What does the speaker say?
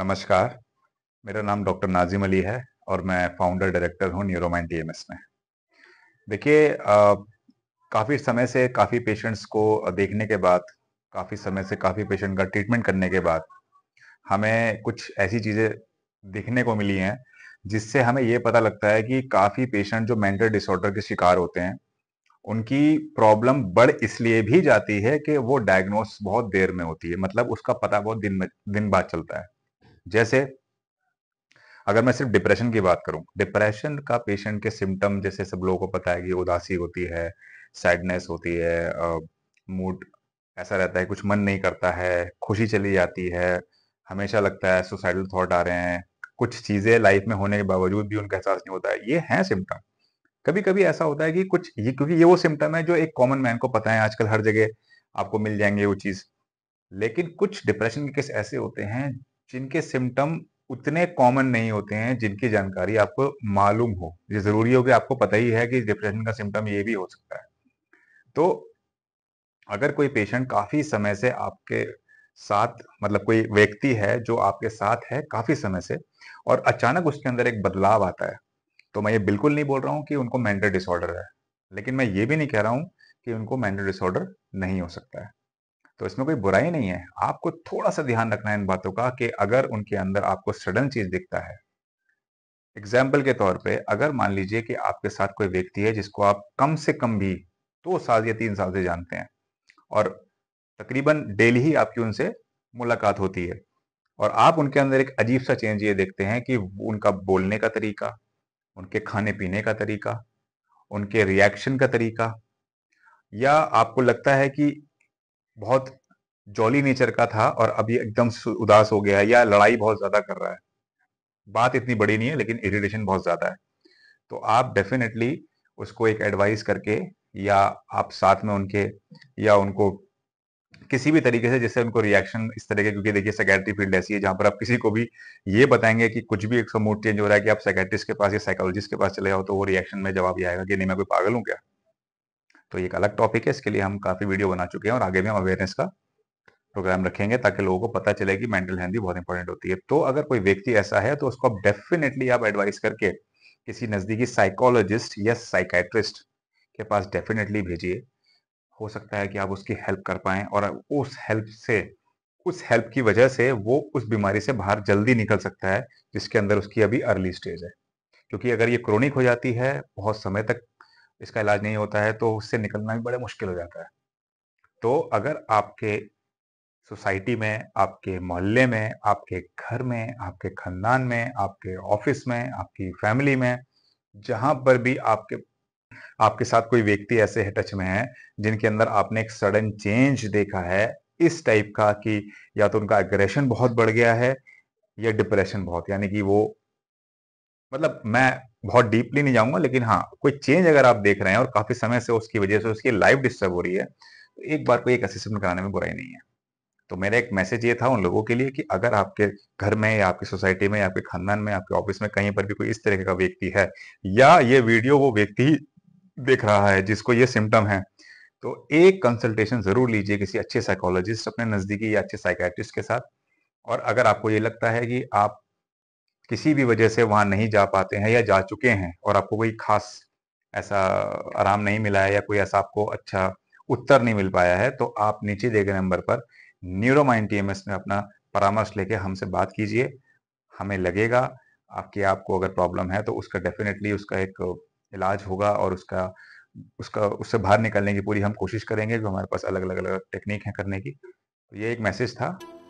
नमस्कार मेरा नाम डॉक्टर नाजिम अली है और मैं फाउंडर डायरेक्टर हूँ न्यूरोमाइन टीएमएस में देखिए काफ़ी समय से काफ़ी पेशेंट्स को देखने के बाद काफ़ी समय से काफ़ी पेशेंट का ट्रीटमेंट करने के बाद हमें कुछ ऐसी चीज़ें देखने को मिली हैं जिससे हमें ये पता लगता है कि काफ़ी पेशेंट जो मेंटल डिसऑर्डर के शिकार होते हैं उनकी प्रॉब्लम बढ़ इसलिए भी जाती है कि वो डायग्नोस बहुत देर में होती है मतलब उसका पता बहुत दिन में दिन बाद चलता है जैसे अगर मैं सिर्फ डिप्रेशन की बात करूं डिप्रेशन का पेशेंट के सिम्टम जैसे सब लोगों को पता है कि उदासी होती है सैडनेस होती है मूड ऐसा रहता है कुछ मन नहीं करता है खुशी चली जाती है हमेशा लगता है सुसाइडल थॉट आ रहे हैं कुछ चीजें लाइफ में होने के बावजूद भी उनका एहसास नहीं होता है ये है सिम्टम कभी कभी ऐसा होता है कि कुछ ये क्योंकि ये वो सिम्टम है जो एक कॉमन मैन को पता है आजकल हर जगह आपको मिल जाएंगे वो चीज़ लेकिन कुछ डिप्रेशन के केस ऐसे होते हैं जिनके सिम्टम उतने कॉमन नहीं होते हैं जिनकी जानकारी आपको मालूम हो ये जरूरी हो कि आपको पता ही है कि डिप्रेशन का सिम्टम ये भी हो सकता है तो अगर कोई पेशेंट काफी समय से आपके साथ मतलब कोई व्यक्ति है जो आपके साथ है काफी समय से और अचानक उसके अंदर एक बदलाव आता है तो मैं ये बिल्कुल नहीं बोल रहा हूँ कि उनको मेंटल डिसऑर्डर है लेकिन मैं ये भी नहीं कह रहा हूँ कि उनको मेंटल डिसऑर्डर नहीं हो सकता है तो इसमें कोई बुराई नहीं है आपको थोड़ा सा ध्यान रखना है इन बातों का कि अगर उनके अंदर आपको सडन चीज दिखता है एग्जाम्पल के तौर पे अगर मान लीजिए कि आपके साथ कोई व्यक्ति है जिसको आप कम से कम भी दो साल या तीन साल से जानते हैं और तकरीबन डेली ही आपकी उनसे मुलाकात होती है और आप उनके अंदर एक अजीब सा चेंज ये देखते हैं कि उनका बोलने का तरीका उनके खाने पीने का तरीका उनके रिएक्शन का तरीका या आपको लगता है कि बहुत जॉली नेचर का था और अभी एकदम उदास हो गया है या लड़ाई बहुत ज्यादा कर रहा है बात इतनी बड़ी नहीं है लेकिन इरिटेशन बहुत ज्यादा है तो आप डेफिनेटली उसको एक एडवाइस करके या आप साथ में उनके या उनको किसी भी तरीके से जैसे उनको रिएक्शन इस तरह के क्योंकि देखिए सेक्रेटरी फील्ड ऐसी है जहां पर आप किसी को भी ये बताएंगे कि कुछ भी एक मूड चेंज हो रहा है कि आप सेक्रेटरिस्ट के पास या साइकोलॉजिस्ट के पास चले जाओ तो वो रिएक्शन में जवाब ये आएगा कि नहीं मैं कोई पागल हूँ क्या तो ये एक अलग टॉपिक है इसके लिए हम काफ़ी वीडियो बना चुके हैं और आगे भी हम अवेयरनेस का प्रोग्राम रखेंगे ताकि लोगों को पता चले कि मेंटल हेल्थ भी बहुत इंपॉर्टेंट होती है तो अगर कोई व्यक्ति ऐसा है तो उसको आप डेफिनेटली आप एडवाइस करके किसी नज़दीकी साइकोलॉजिस्ट या साइकेट्रिस्ट के पास डेफिनेटली भेजिए हो सकता है कि आप उसकी हेल्प कर पाए और उस हेल्प से उस हेल्प की वजह से वो उस बीमारी से बाहर जल्दी निकल सकता है जिसके अंदर उसकी अभी अर्ली स्टेज है क्योंकि अगर ये क्रोनिक हो जाती है बहुत समय तक इसका इलाज नहीं होता है तो उससे निकलना भी बड़ा मुश्किल हो जाता है तो अगर आपके सोसाइटी में आपके मोहल्ले में आपके घर में आपके खानदान में आपके ऑफिस में आपकी फैमिली में जहां पर भी आपके आपके साथ कोई व्यक्ति ऐसे है टच में है जिनके अंदर आपने एक सडन चेंज देखा है इस टाइप का कि या तो उनका एग्रेशन बहुत बढ़ गया है या डिप्रेशन बहुत यानी कि वो मतलब मैं बहुत डीपली नहीं जाऊंगा लेकिन हाँ कोई चेंज अगर आप देख रहे हैं और काफी समय से उसकी वजह से उसकी लाइफ डिस्टर्ब हो रही है तो एक बार कोई एक असेसमेंट कराने में बुराई नहीं है तो मेरा एक मैसेज ये था उन लोगों के लिए कि अगर आपके घर में या आपकी सोसाइटी में या आपके खानदान में आपके ऑफिस में कहीं पर भी कोई इस तरह का व्यक्ति है या ये वीडियो वो व्यक्ति देख रहा है जिसको ये सिम्टम है तो एक कंसल्टेशन जरूर लीजिए किसी अच्छे साइकोलॉजिस्ट अपने नजदीकी या अच्छे साइकेट्रिस्ट के साथ और अगर आपको ये लगता है कि आप किसी भी वजह से वहाँ नहीं जा पाते हैं या जा चुके हैं और आपको कोई खास ऐसा आराम नहीं मिला है या कोई ऐसा आपको अच्छा उत्तर नहीं मिल पाया है तो आप नीचे दिए गए नंबर पर न्यूरोमाइंड टी में अपना परामर्श लेके हमसे बात कीजिए हमें लगेगा आपकी आपको अगर प्रॉब्लम है तो उसका डेफिनेटली उसका एक इलाज होगा और उसका उसका उससे बाहर निकलने की पूरी हम कोशिश करेंगे जो हमारे पास अलग अलग अलग टेक्निक है करने की तो ये एक मैसेज था